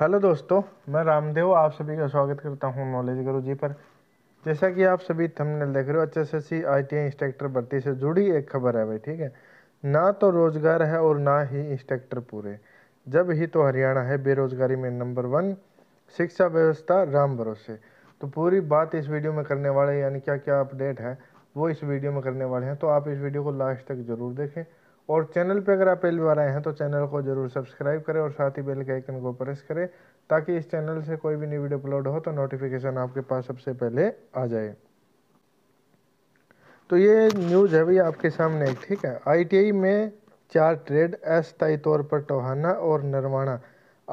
hello दोस्तों मैं रामदेव आप सभी का स्वागत करता हूं नॉलेज गुरु जी पर जैसा कि आप सभी थंबनेल देख रहे हो अच्छे से सी आई टी आई इंस्ट्रक्टर भर्ती से जुड़ी एक खबर है भाई ठीक है ना तो रोजगार है और ना ही इंस्ट्रक्टर पूरे जब ही तो हरियाणा है बेरोजगारी में नंबर वन शिक्षा व्यवस्था राम भरोसे तो पूरी बात इस वीडियो में करने वाले यानी क्या क्या अपडेट है वो इस वीडियो में करने वाले हैं तो आप इस वीडियो को लास्ट तक ज़रूर देखें और चैनल पे अगर आप पहली बार आए हैं तो चैनल को ज़रूर सब्सक्राइब करें और साथ ही बेल के आइकन को प्रेस करें ताकि इस चैनल से कोई भी न्यू वीडियो अपलोड हो तो नोटिफिकेशन आपके पास सबसे पहले आ जाए तो ये न्यूज़ है भैया आपके सामने ठीक है आईटीआई में चार ट्रेड अस्थायी तौर पर टोहाना और नरवाना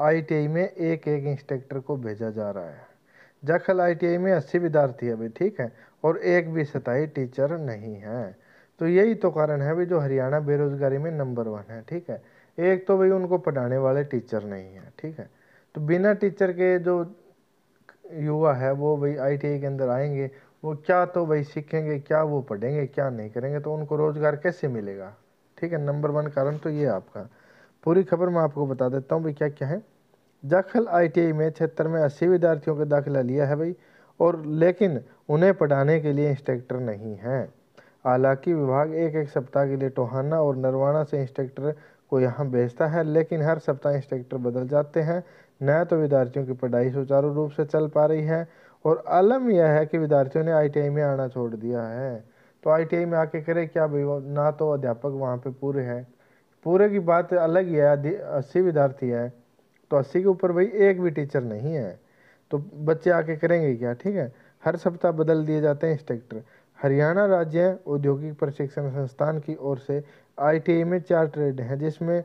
आईटीआई में एक एक इंस्ट्रक्टर को भेजा जा रहा है जखल आईटीआई में अस्सी विद्यार्थी अभी ठीक है और एक भी सताई टीचर नहीं है तो यही तो कारण है भाई जो हरियाणा बेरोज़गारी में नंबर वन है ठीक है एक तो भाई उनको पढ़ाने वाले टीचर नहीं है ठीक है तो बिना टीचर के जो युवा है वो भाई आईटीआई के अंदर आएंगे वो क्या तो भाई सीखेंगे क्या वो पढ़ेंगे क्या नहीं करेंगे तो उनको रोज़गार कैसे मिलेगा ठीक है नंबर वन कारण तो ये आपका पूरी खबर मैं आपको बता देता हूँ भाई क्या क्या है दाखिल आईटीआई में क्षेत्र में अस्सी विद्यार्थियों का दाखिला लिया है भाई और लेकिन उन्हें पढ़ाने के लिए इंस्ट्रक्टर नहीं हैं हालांकि विभाग एक एक सप्ताह के लिए टोहाना और नरवाना से इंस्ट्रक्टर को यहाँ भेजता है लेकिन हर सप्ताह इंस्ट्रक्टर बदल जाते हैं न तो विद्यार्थियों की पढ़ाई सुचारू रूप से चल पा रही है और अलम यह है कि विद्यार्थियों ने आईटीआई में आना छोड़ दिया है तो आईटीआई में आके करे क्या भाई ना तो अध्यापक वहाँ पर पूरे हैं पूरे की बात अलग ही है अस्सी विद्यार्थी है तो अस्सी के ऊपर भाई एक भी टीचर नहीं है तो बच्चे आके करेंगे क्या ठीक है हर सप्ताह बदल दिए जाते हैं इंस्ट्रक्टर हरियाणा राज्य औद्योगिक प्रशिक्षण संस्थान की ओर से आईटीआई में चार ट्रेड हैं जिसमें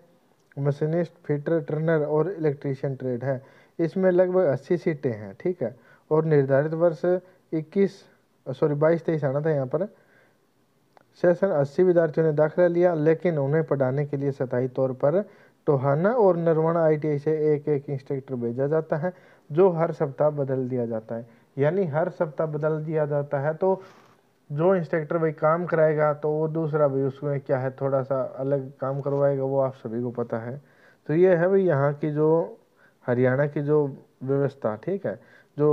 मशीनिस्ट फिटर टर्नर और इलेक्ट्रीशियन ट्रेड है इसमें लगभग अस्सी सीटें हैं ठीक है और निर्धारित वर्ष इक्कीस सॉरी बाईस तेईस आना था यहाँ पर सेशन अस्सी विद्यार्थियों ने दाखिला लिया लेकिन उन्हें पढ़ाने के लिए सताई तौर पर टोहाना और नरवाना आईटीआई से एक एक इंस्ट्रक्टर भेजा जाता है जो हर सप्ताह बदल दिया जाता है यानी हर सप्ताह बदल दिया जाता है तो जो इंस्ट्रक्टर भाई काम कराएगा तो वो दूसरा भी उसमें क्या है थोड़ा सा अलग काम करवाएगा वो आप सभी को पता है तो ये है भाई यहाँ की जो हरियाणा की जो व्यवस्था ठीक है जो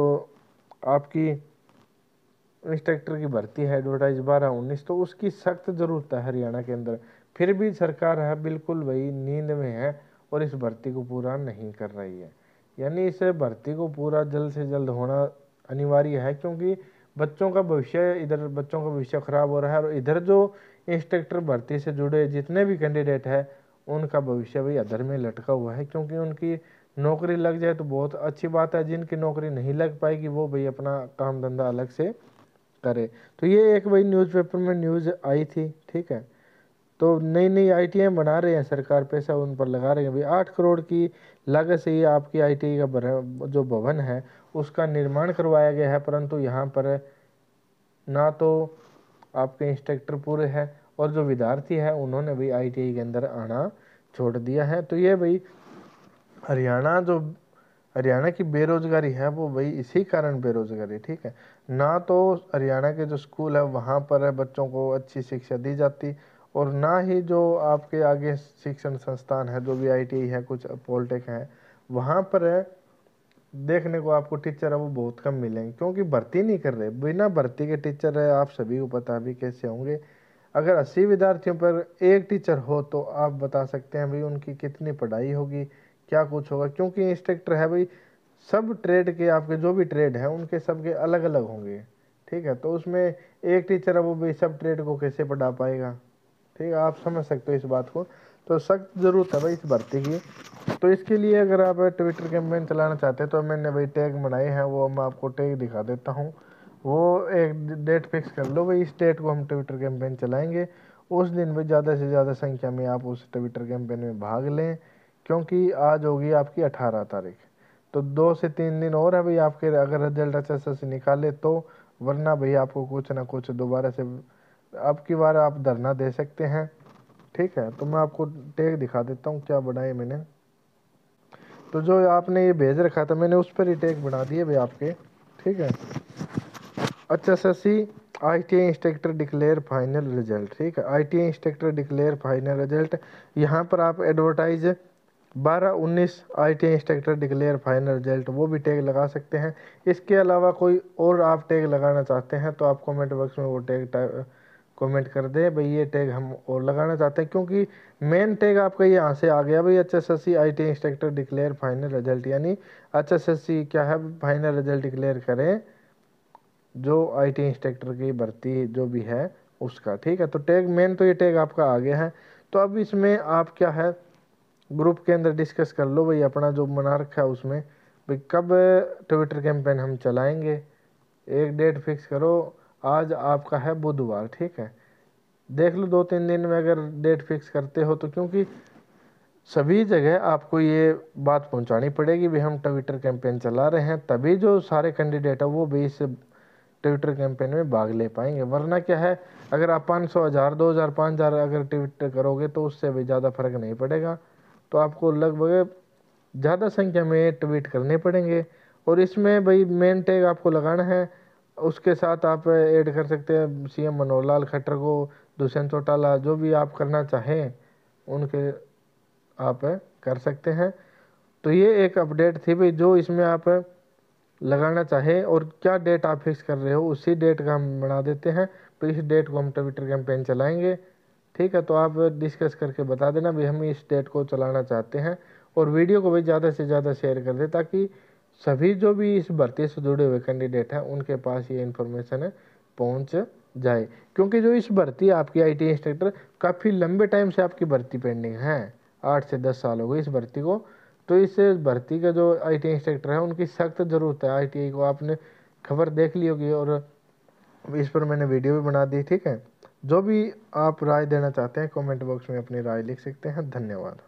आपकी इंस्ट्रक्टर की भर्ती है एडवर्टाइज बारह उन्नीस तो उसकी सख्त ज़रूरत है हरियाणा के अंदर फिर भी सरकार है बिल्कुल वही नींद में है और इस भर्ती को पूरा नहीं कर रही है यानी इस भर्ती को पूरा जल्द से जल्द होना अनिवार्य है क्योंकि बच्चों का भविष्य इधर बच्चों का भविष्य खराब हो रहा है और इधर जो इंस्ट्रक्टर भर्ती से जुड़े जितने भी कैंडिडेट हैं उनका भविष्य भी अधर में लटका हुआ है क्योंकि उनकी नौकरी लग जाए तो बहुत अच्छी बात है जिनकी नौकरी नहीं लग पाएगी वो भाई अपना काम धंधा अलग से करे तो ये एक भाई न्यूज़पेपर में न्यूज़ आई थी ठीक है तो नई नई आई बना रहे हैं सरकार पैसा उन पर लगा रही है भाई आठ करोड़ की लागत से ही आपकी आई का जो भवन है उसका निर्माण करवाया गया है परंतु यहाँ पर ना तो आपके इंस्ट्रक्टर पूरे हैं और जो विद्यार्थी है उन्होंने भी आई के अंदर आना छोड़ दिया है तो ये भाई हरियाणा जो हरियाणा की बेरोज़गारी है वो भाई इसी कारण बेरोज़गारी ठीक है ना तो हरियाणा के जो स्कूल है वहाँ पर बच्चों को अच्छी शिक्षा दी जाती और ना ही जो आपके आगे शिक्षण संस्थान है जो भी आईटीआई e है कुछ पॉलिटेक है वहाँ पर है देखने को आपको टीचर है वो बहुत कम मिलेंगे क्योंकि भर्ती नहीं कर रहे बिना भर्ती के टीचर है आप सभी को पता भी कैसे होंगे अगर अस्सी विद्यार्थियों पर एक टीचर हो तो आप बता सकते हैं भाई उनकी कितनी पढ़ाई होगी क्या कुछ होगा क्योंकि इंस्ट्रक्टर है भाई सब ट्रेड के आपके जो भी ट्रेड हैं उनके सबके अलग अलग होंगे ठीक है तो उसमें एक टीचर है वो भाई सब ट्रेड को कैसे पढ़ा पाएगा ठीक है आप समझ सकते हो इस बात को तो सख्त ज़रूरत है भाई इस भर्ती की तो इसके लिए अगर आप ट्विटर कैंपेन चलाना चाहते हैं तो मैंने भाई टैग बनाए हैं वो मैं आपको टैग दिखा देता हूँ वो एक डेट फिक्स कर लो भाई इस डेट को हम ट्विटर कैंपेन चलाएंगे उस दिन में ज़्यादा से ज़्यादा संख्या में आप उस ट्विटर कैंपेन में भाग लें क्योंकि आज होगी आपकी अठारह तारीख तो दो से तीन दिन और है भाई आपके अगर रिजल्ट अच्छा से निकाले तो वरना भाई आपको कुछ ना कुछ दोबारा से अब की बार आप धरना दे सकते हैं ठीक है तो मैं आपको टैग दिखा देता हूँ क्या बनाए मैंने तो जो आपने ये भेज रखा था मैंने उस पर ही टेक बना दिए भाई आपके ठीक है अच्छा sir C I T I instructor declare final result ठीक है I T I instructor declare final result यहाँ पर आप एडवर्टाइज बारह उन्नीस I T instructor declare final result वो भी टैग लगा सकते हैं इसके अलावा कोई और आप टैग लगाना चाहते हैं तो आप कमेंट बॉक्स में वो टैग कमेंट कर दे भाई ये टैग हम और लगाना चाहते हैं क्योंकि मेन टैग आपका यहाँ से आ गया भाई H S S C I T instructor declare final result यानी एच एस एस सी क्या है फाइनल रिजल्ट डिक्लेयर करें जो आई टी इंस्ट्रक्टर की भर्ती जो भी है उसका ठीक है तो टैग मेन तो ये टैग आपका आ गया है तो अब इसमें आप क्या है ग्रुप के अंदर डिस्कस कर लो भाई अपना जो बना रखा है उसमें भाई कब ट्विटर कैंपेन हम चलाएँगे एक डेट फिक्स करो आज आपका है बुधवार ठीक है देख लो दो तीन दिन में अगर डेट फिक्स करते हो तो क्योंकि सभी जगह आपको ये बात पहुंचानी पड़ेगी भी हम ट्विटर कैंपेन चला रहे हैं तभी जो सारे कैंडिडेट हैं वो भी इस ट्विटर कैंपेन में भाग ले पाएंगे वरना क्या है अगर आप पाँच सौ हज़ार दो हज़ार पाँच हज़ार अगर ट्विटर करोगे तो उससे भी ज़्यादा फर्क नहीं पड़ेगा तो आपको लगभग ज़्यादा संख्या में ट्वीट करने पड़ेंगे और इसमें भाई मेन टैग आपको लगाना है उसके साथ आप ऐड कर सकते हैं सीएम मनोहर लाल खट्टर को दुष्यंत चौटाला जो भी आप करना चाहें उनके आप कर सकते हैं तो ये एक अपडेट थी भाई जो इसमें आप लगाना चाहे और क्या डेट आप फिक्स कर रहे हो उसी डेट का हम बना देते हैं तो इस डेट को हम ट्विटर कैंपेन चलाएंगे ठीक है तो आप डिस्कस करके बता देना भाई हम इस डेट को चलाना चाहते हैं और वीडियो को भी ज़्यादा से ज़्यादा शेयर कर दें ताकि सभी जो भी इस भर्ती से जुड़े हुए कैंडिडेट हैं उनके पास ये इन्फॉर्मेशन है पहुंच जाए क्योंकि जो इस भर्ती आपकी आईटी इंस्ट्रक्टर काफ़ी लंबे टाइम से आपकी भर्ती पेंडिंग है आठ से दस साल हो गए इस भर्ती को तो इस भर्ती का जो आईटी इंस्ट्रक्टर है उनकी सख्त ज़रूरत है आईटीआई को आपने खबर देख ली होगी और इस पर मैंने वीडियो भी बना दी ठीक है जो भी आप राय देना चाहते हैं कमेंट बॉक्स में अपनी राय लिख सकते हैं धन्यवाद